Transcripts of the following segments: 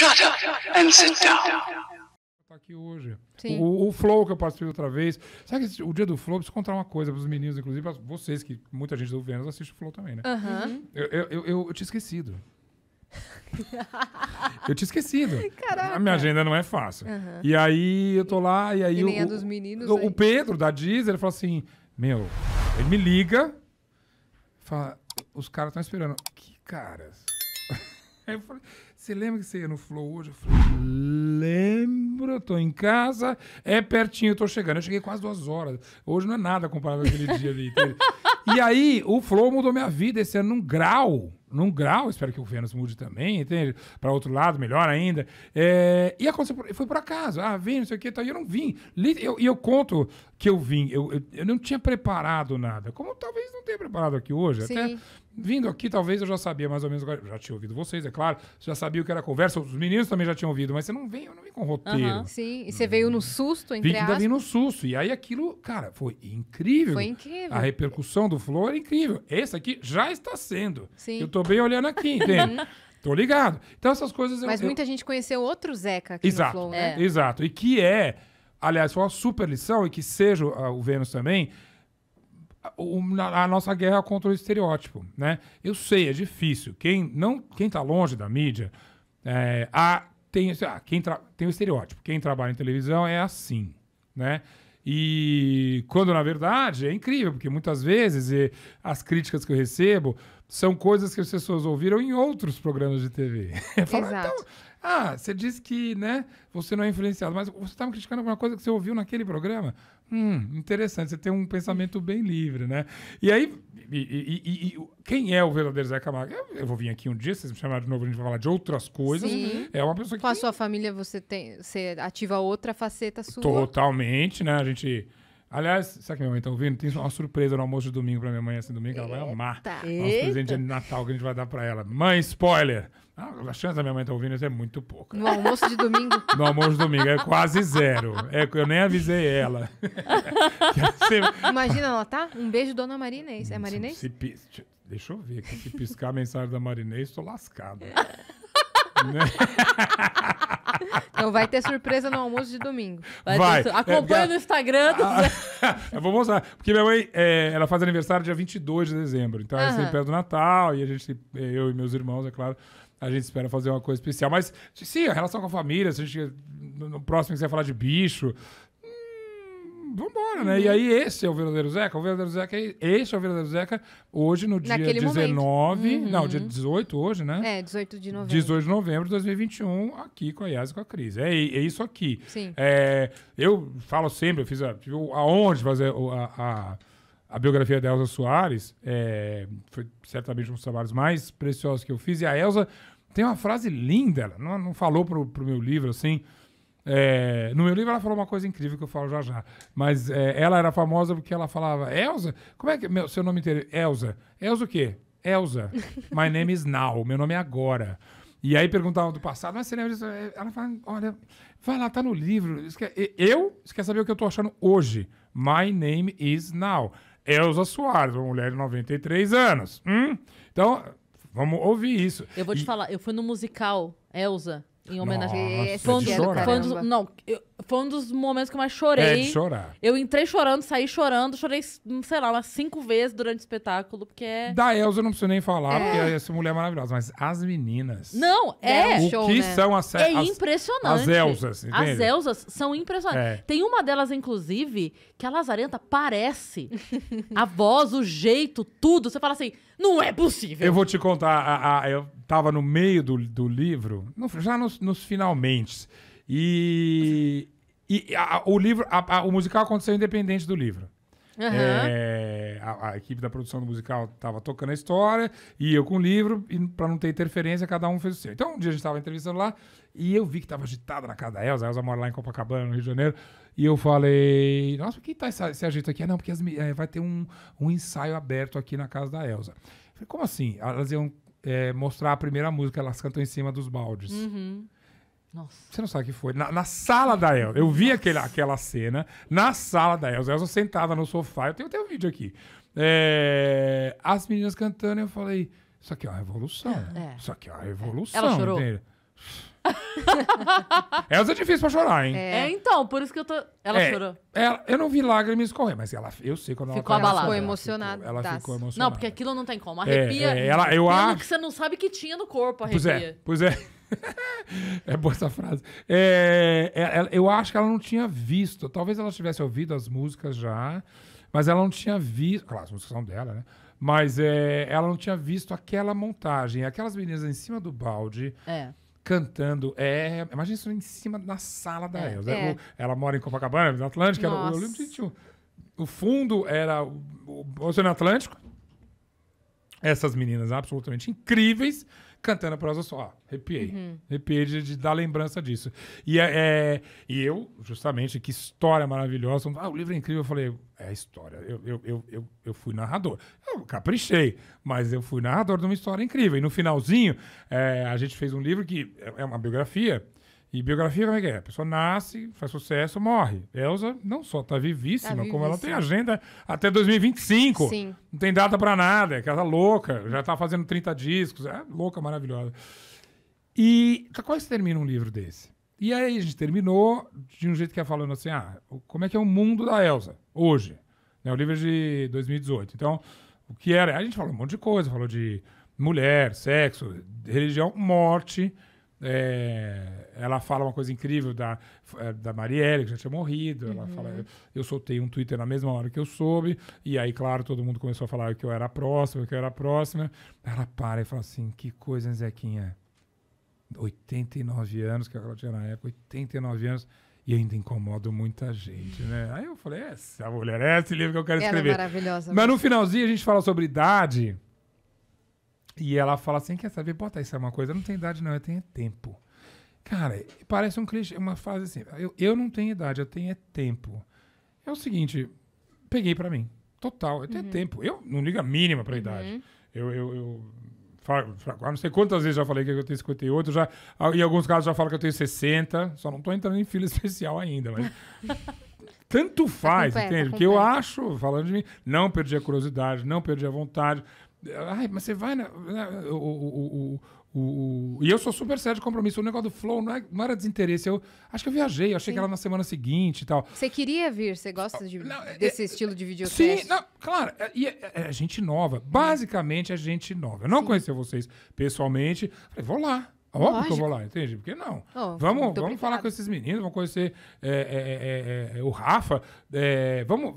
Shut up and sit down. Tá aqui hoje. O, o, Flow que eu participei outra vez. Sabe que o dia do Flow, preciso contar uma coisa para os meninos, inclusive para vocês, que muita gente do Vênus assiste o Flow também, né? Uhum. Eu, eu, eu, eu tinha esquecido. eu tinha esquecido. Caraca. A minha agenda não é fácil. Uhum. E aí eu tô lá, e aí. E é o, dos meninos. O, o, né? Pedro da Disney, ele falou assim: Meu, ele me liga, fala, os caras estão esperando. Que caras? eu falei. Você lembra que você ia no Flow hoje? Eu falei, lembro, tô em casa, é pertinho, tô chegando. Eu cheguei quase duas horas. Hoje não é nada comparado àquele dia ali. E aí, o Flow mudou minha vida esse ano num grau. Num grau, espero que o Vênus mude também, entende? Para outro lado, melhor ainda. É, e aconteceu, foi por acaso. Ah, vim, não sei o que, tá, e eu não vim. E eu, eu, conto que eu vim, eu, eu, eu, não tinha preparado nada. Como talvez não tenha preparado aqui hoje. Sim. Até Vindo aqui, talvez eu já sabia mais ou menos. Já tinha ouvido vocês, é claro. Já sabia o que era conversa. Os meninos também já tinham ouvido, mas você não vem, eu não vim com roteiro. Uhum, sim, e você veio no susto, entre aspas. Vim no susto. E aí aquilo, cara, foi incrível. Foi incrível. A repercussão do Flow era incrível. Esse aqui já está sendo. Sim. Eu estou bem olhando aqui, entende? Tô ligado. Então essas coisas... Mas eu, muita eu... gente conheceu outro Zeca aqui Exato. no Flow, né? É. Exato. E que é... Aliás, foi uma super lição, e que seja uh, o Vênus também a, nossa guerra contra o estereótipo, né? Eu sei, é difícil. Quem não, quem está longe da mídia, é, a, tem, quem tra, tem o estereótipo. Quem trabalha em televisão é assim, né? E quando na verdade é incrível, porque muitas vezes e, as críticas que eu recebo são coisas que as pessoas ouviram em outros programas de TV. Falo, ah, então, Exato. Então, ah, você disse que né, você não é influenciado, mas você tá estava criticando alguma coisa que você ouviu naquele programa? Hum, interessante, você tem um pensamento bem livre, né? E aí, e, e, e, quem é o verdadeiro Zé Camargo? Eu, eu, vou vir aqui um dia, vocês me chamaram de novo, a gente vai falar de outras coisas. Sim. É uma pessoa que. Com a sua família, você, tem, você ativa outra faceta sua. Totalmente, né? A gente. Aliás, será que minha mãe tá ouvindo? Tem uma surpresa no almoço de domingo pra minha mãe assim domingo, que ela vai amar. Tá. Um presente de Natal que a gente vai dar pra ela. Mãe, spoiler! Ah, a chance da minha mãe estar tá ouvindo isso é muito pouca. No almoço de domingo? No almoço de domingo, é quase zero. É, eu nem avisei ela. Imagina ela, tá? Um beijo, dona Marinês. É Marinês? É se, se, deixa eu ver, que se piscar a mensagem da Marinês, tô lascado. Né? então vai ter surpresa no almoço de domingo. Vai. vai. Ter... É, Acompanha é, no Instagram. Do... Ah, eu vou mostrar. Porque minha mãe, é, ela faz aniversário dia 22 de dezembro. Então é sempre perto do Natal. E a gente, é, eu e meus irmãos, é claro, a gente espera fazer uma coisa especial. Mas, sim, a relação com a família, se a gente, no próximo quiser falar de bicho, vambora, né? E uhum. aí esse é o verdadeiro Zeca. O verdadeiro Zeca é esse é o verdadeiro Zeca hoje no dia Naquele 19, uhum. não, dia 18 hoje, né? É, 18 de novembro. 18 de novembro de 2021 aqui com a Yas e com a Cris. É, é isso aqui. Sim. É, eu falo sempre, eu fiz a, tive honra de fazer a, a, a biografia da Elza Soares, é, foi certamente um dos trabalhos mais preciosos que eu fiz. E a Elza tem uma frase linda, ela não, não falou pro, pro meu livro assim, é, no meu livro ela falou uma coisa incrível que eu falo já já. Mas é, ela era famosa porque ela falava, Elsa? Como é que meu seu nome inteiro? Elsa. Elsa o quê? Elsa. My name is now. Meu nome é agora. E aí perguntavam do passado, mas você lembra disso? É, ela fala, olha, vai lá, tá no livro. Eu, você quer saber o que eu tô achando hoje? My name is now. Elza Soares, uma mulher de 93 anos. Hum? Então, vamos ouvir isso. Eu vou te e... falar, eu fui no musical Elza em homenagem. Nossa, é, fã, é de não, eu, foi um dos momentos que eu mais chorei. É, de chorar. Eu entrei chorando, saí chorando, chorei, sei lá, umas cinco vezes durante o espetáculo, porque é... Da Elza eu não preciso nem falar, é. porque essa mulher é maravilhosa. Mas as meninas... Não, é... é. o show, que né? são as... É as, impressionante. As Elzas, entende? As Elzas são impressionantes. É. Tem uma delas, inclusive, que a Lazarenta parece. a voz, o jeito, tudo. Você fala assim, não é possível. Eu vou te contar, a, a, eu tava no meio do, do livro, no, já nos, nos finalmente. E e a, o livro, a, o musical aconteceu independente do livro. Uhum. É, a, a, equipe da produção do musical estava tocando a história e eu com o livro, e para não ter interferência, cada um fez o seu. Então, um dia a gente estava entrevistando lá e eu vi que estava agitada na casa da Elza. A Elza mora lá em Copacabana, no Rio de Janeiro. E eu falei: Nossa, por que tá esse, esse agito aqui? Ah, não, porque as, é, vai ter um, um ensaio aberto aqui na casa da Elza. Falei, Como assim? Elas iam é, mostrar a primeira música, elas cantam em cima dos baldes. Uhum. Nossa. Você não sabe o que foi. Na, na sala da Elsa. Eu vi aquela, aquela cena na sala da Elsa. Elsa sentada no sofá. Eu tenho até um vídeo aqui. É, as meninas cantando, eu falei: Isso aqui é uma revolução. É. Isso aqui é uma revolução. Ela chorou. Entende? Elsa é difícil pra chorar, hein? É. é, então, por isso que eu tô. Ela é, chorou. Ela, eu não vi lágrimas escorrer, mas ela, eu sei quando ficou ela abalada. Ficou emocionada. Ela tá. ficou, emocionada. Não, porque aquilo não tem como. É, arrepia. É, ela, eu acho. que você não sabe que tinha no corpo, é, arrepia. Pois é. Pois é é boa essa frase. É, é, eu acho que ela não tinha visto. Talvez ela tivesse ouvido as músicas já, mas ela não tinha visto. Claro, as músicas são dela, né? Mas é, ela não tinha visto aquela montagem. Aquelas meninas em cima do balde. É cantando. É, imagina isso em cima na sala da é, É. é. Ela mora em Copacabana, no Atlântico. Era, eu lembro que o, o fundo era o Oceano Atlântico. Essas meninas absolutamente incríveis cantando a prosa só. Ó, arrepiei. Uhum. Arrepiei de, de, dar lembrança disso. E, é, é e eu, justamente, que história maravilhosa. Ah, o livro é incrível. Eu falei, é a história. Eu, eu, eu, eu, eu, fui narrador. Eu caprichei, mas eu fui narrador de uma história incrível. E no finalzinho, é, a gente fez um livro que é, é uma biografia e biografia, como é que é? A pessoa nasce, faz sucesso, morre. Elza não só está vivíssima, tá vivíssima, como ela tem agenda até 2025. Sim. Não tem data para nada, é casa louca, já está fazendo 30 discos, é louca, maravilhosa. E quase é termina um livro desse. E aí a gente terminou de um jeito que é falando assim, ah, como é que é o mundo da Elsa hoje? Né, o livro é de 2018. Então, o que era? A gente falou um monte de coisa, falou de mulher, sexo, religião, morte é, ela fala uma coisa incrível da, é, da Marielle, que já tinha morrido. Ela uhum. fala: Eu soltei um Twitter na mesma hora que eu soube. E aí, claro, todo mundo começou a falar que eu era a próxima, que eu era próxima. Ela para e fala assim: Que coisa, hein, Zequinha? 89 anos, que ela tinha na época, 89 anos e ainda incomoda muita gente, né? Aí eu falei, essa mulher, é esse livro que eu quero Ela é escrever. É maravilhosa. Mas no finalzinho a gente fala sobre idade. E ela fala assim: quer saber? Bota isso é uma coisa. Eu não tenho idade, não, eu tenho é tempo. Cara, parece um clichê, uma frase assim. Eu, eu não tenho idade, eu tenho é tempo. É o seguinte, peguei para mim. Total, eu tenho é uhum. tempo. Eu não ligo a mínima pra idade. Uhum. Eu, eu, eu não sei quantas vezes já falei que eu tenho 58, já, em alguns casos já falo que eu tenho 60, só não tô entrando em fila especial ainda, mas. tanto tá faz, tá entende? Tá Porque eu acho, falando de mim, não perdi a curiosidade, não perdi a vontade, Ai, mas você vai. Na, o, o, o, e eu sou super sério de compromisso. O negócio do Flow não, é, não era desinteresse. Eu acho que eu viajei, eu achei Sim. que era na semana seguinte e tal. Você queria vir, você gosta de, ah, não, é, desse é, estilo de videocast? Sim, não, claro. É, e é, é, é, gente nova. Basicamente é gente nova. Eu não Sim. conhecia vocês pessoalmente. Falei, vou lá. Óbvio Lógico. que eu vou lá, entende? Porque não. Oh, vamos vamos falar com esses meninos, vamos conhecer é, é, é, é, é o Rafa. É, vamos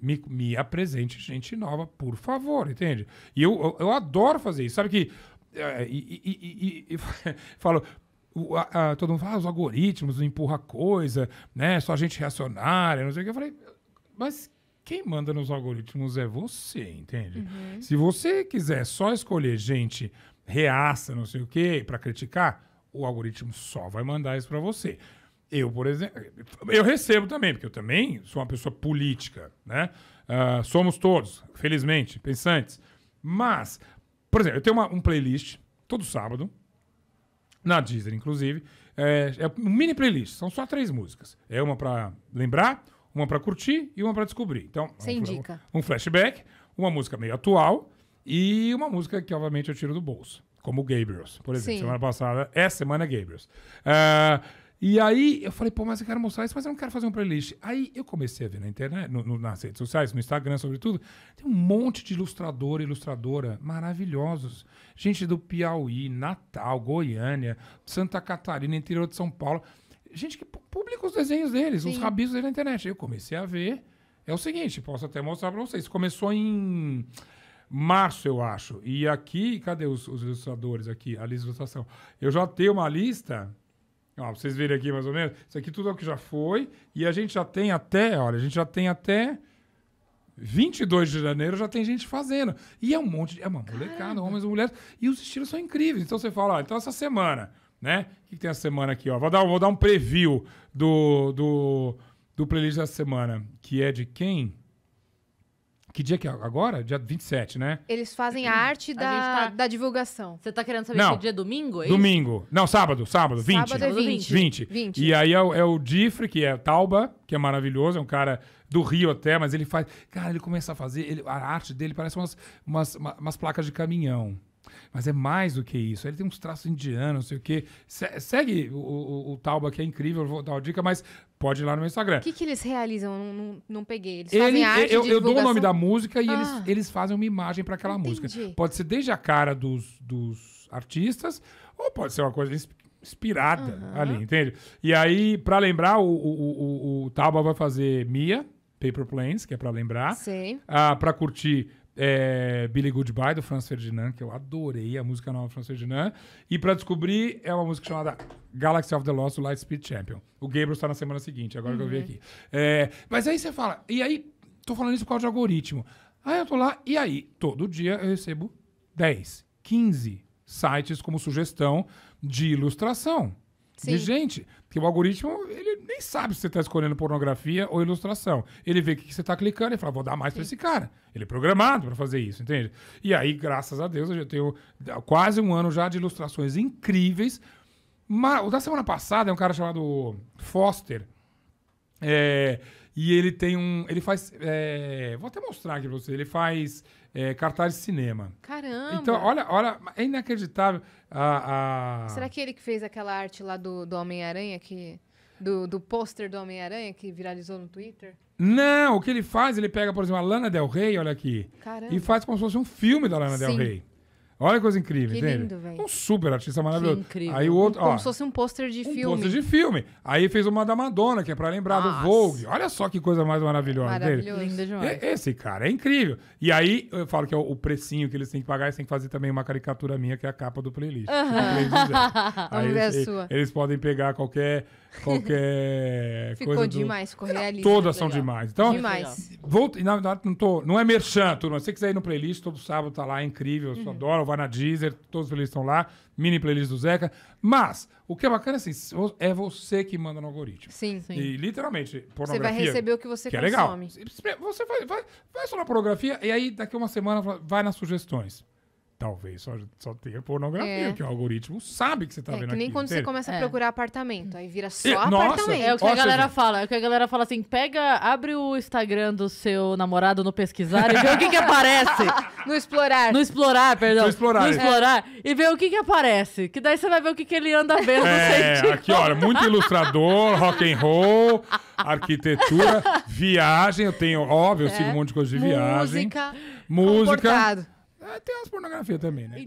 me, me apresente gente nova, por favor, entende? E eu, eu, eu adoro fazer isso. Sabe que. e, e, e, e falo, o, a, a, todo mundo fala, ah, os algoritmos empurra coisa, né? Só gente reacionária, não sei o que. Eu falei, mas quem manda nos algoritmos é você, entende? Uhum. Se você quiser só escolher gente reaça, não sei o quê, para criticar, o algoritmo só vai mandar isso para você. Eu, por exemplo, eu recebo também, porque eu também sou uma pessoa política, né? Uh, somos todos, felizmente, pensantes. Mas, por exemplo, eu tenho uma, um playlist todo sábado, na Disney, inclusive. É, é um mini playlist, são só três músicas. É uma para lembrar, uma para curtir e uma para descobrir. Então, Sem um, dica. um flashback, uma música meio atual e uma música que, obviamente, eu tiro do bolso. Como Gabriels, por exemplo. Sim. Semana passada. Essa semana é Gabriels. Uh, e aí eu falei, pô, mas eu quero mostrar isso, mas eu não quero fazer um playlist. Aí eu comecei a ver na internet, no, no, nas redes sociais, no Instagram, sobretudo, tem um monte de ilustrador e ilustradora maravilhosos. Gente do Piauí, Natal, Goiânia, Santa Catarina, interior de São Paulo. Gente que publica os desenhos deles, Sim. os rabiscos deles na internet. Aí eu comecei a ver. É o seguinte, posso até mostrar para vocês. Começou em março, eu acho. E aqui, cadê os, os ilustradores aqui? A lista de ilustração. Eu já tenho uma lista. Ó, pra vocês verem aqui mais ou menos. Isso aqui tudo é o que já foi. E a gente já tem até, olha, a gente já tem até 22 de janeiro já tem gente fazendo. E é um monte, de, é uma molecada, homens e mulheres. E os estilos são incríveis. Então você fala, ó, ah, então essa semana, né? O que, que tem essa semana aqui, ó? Vou dar, vou dar um preview do, do, do playlist da semana, que é de quem? Que dia que é agora? Dia 27, né? Eles fazem a arte tá da, tá... da divulgação. Você tá querendo saber Não. se é dia domingo? É domingo. Isso? Não, sábado, sábado, 20. Sábado é 20. 20. 20. E aí é, o, é o Difre, que é Tauba, que é maravilhoso, é um cara do Rio até, mas ele faz. Cara, ele começa a fazer. Ele, a arte dele parece umas, umas, umas placas de caminhão. Mas é mais do que isso. Ele tem uns traços indianos, não sei o quê. Se, segue o, o, o, Tauba, que é incrível, vou dar uma dica, mas pode ir lá no meu Instagram. O que, que eles realizam? Não, não, não peguei. Eles Ele, fazem arte eu, eu dou o nome da música e ah. eles, eles fazem uma imagem para aquela Entendi. música. Pode ser desde a cara dos, dos artistas, ou pode ser uma coisa inspirada uhum. ali, entende? E aí, para lembrar, o, o, o, o Tauba vai fazer Mia, Paper Planes, que é para lembrar. Sim. Ah, para curtir, é, Billy Goodbye, do Franz Ferdinand, que eu adorei, a música nova do Franz Ferdinand. E para descobrir, é uma música chamada Galaxy of the Lost, Light Lightspeed Champion. O Gabriel está na semana seguinte, agora uhum. que eu vi uhum. aqui. É, mas aí você fala, e aí, tô falando isso por causa de algoritmo. Aí eu tô lá, e aí, todo dia eu recebo 10, 15 sites como sugestão de ilustração. Sim. de gente. Porque o algoritmo, ele nem sabe se você está escolhendo pornografia ou ilustração. Ele vê o que, você está clicando e fala, vou dar mais para esse cara. Ele é programado para fazer isso, entende? E aí, graças a Deus, eu já tenho ah, quase um ano já de ilustrações incríveis. Mas, o da semana passada é um cara chamado Foster. É, e ele tem um. Ele faz. É, vou até mostrar aqui pra você. Ele faz é, cartaz de cinema. Caramba! Então, olha, olha, é inacreditável. A, Será que ele que fez aquela arte lá do, do Homem-Aranha que. Do, do pôster do Homem-Aranha que viralizou no Twitter? Não, o que ele faz, ele pega, por exemplo, a Lana Del Rey, olha aqui. Caramba. E faz como se fosse um filme da Lana Sim. Del Rey. Olha que coisa incrível, que lindo, Um super artista maravilhoso. Que incrível. Aí o outro, Como ó, se fosse um pôster de um filme. Um pôster de filme. Aí fez uma da Madonna, que é pra lembrar Nossa. do Vogue. Olha só que coisa mais maravilhosa. Maravilhoso. Dele. Lindo demais. E, esse cara é incrível. E aí, eu falo que é o, o, precinho que eles têm que pagar, eles têm que fazer também uma caricatura minha, que é a capa do playlist. Olha aí, a sua. eles podem pegar qualquer qualquer ficou coisa demais, do... ficou realista. Todas tá são legal. demais. Então, demais. Vou, na verdade, não, tô, não é merchan, turma. Se você quiser ir no playlist, todo sábado tá lá, é incrível. Eu uhum. adoro vai na Deezer, todos os playlists estão lá, mini playlist do Zeca. Mas, o que é bacana assim, é você que manda no algoritmo. Sim, sim. E literalmente, pornografia. Você vai receber o que você que consome. É legal. Você vai, vai, vai só na pornografia e aí daqui a uma semana vai nas sugestões. Talvez só, só tenha pornografia, é. que o algoritmo sabe que você tá é, vendo que nem quando inteiro. você começa a é. procurar é. apartamento, aí vira só apartamento. Nossa, é o que a galera gente. fala, é o que a galera fala assim, pega, abre o Instagram do seu namorado no pesquisar e vê o que que aparece. no explorar. No explorar, perdão. No explorar. No é. explorar e vê o que que aparece, que daí você vai ver o que que ele anda vendo. É, aqui olha, muito ilustrador, rock and roll, arquitetura, viagem, eu tenho, óbvio, eu sigo é. um monte de coisa de viagem. Música. Música. É, tem as pornografias também, né?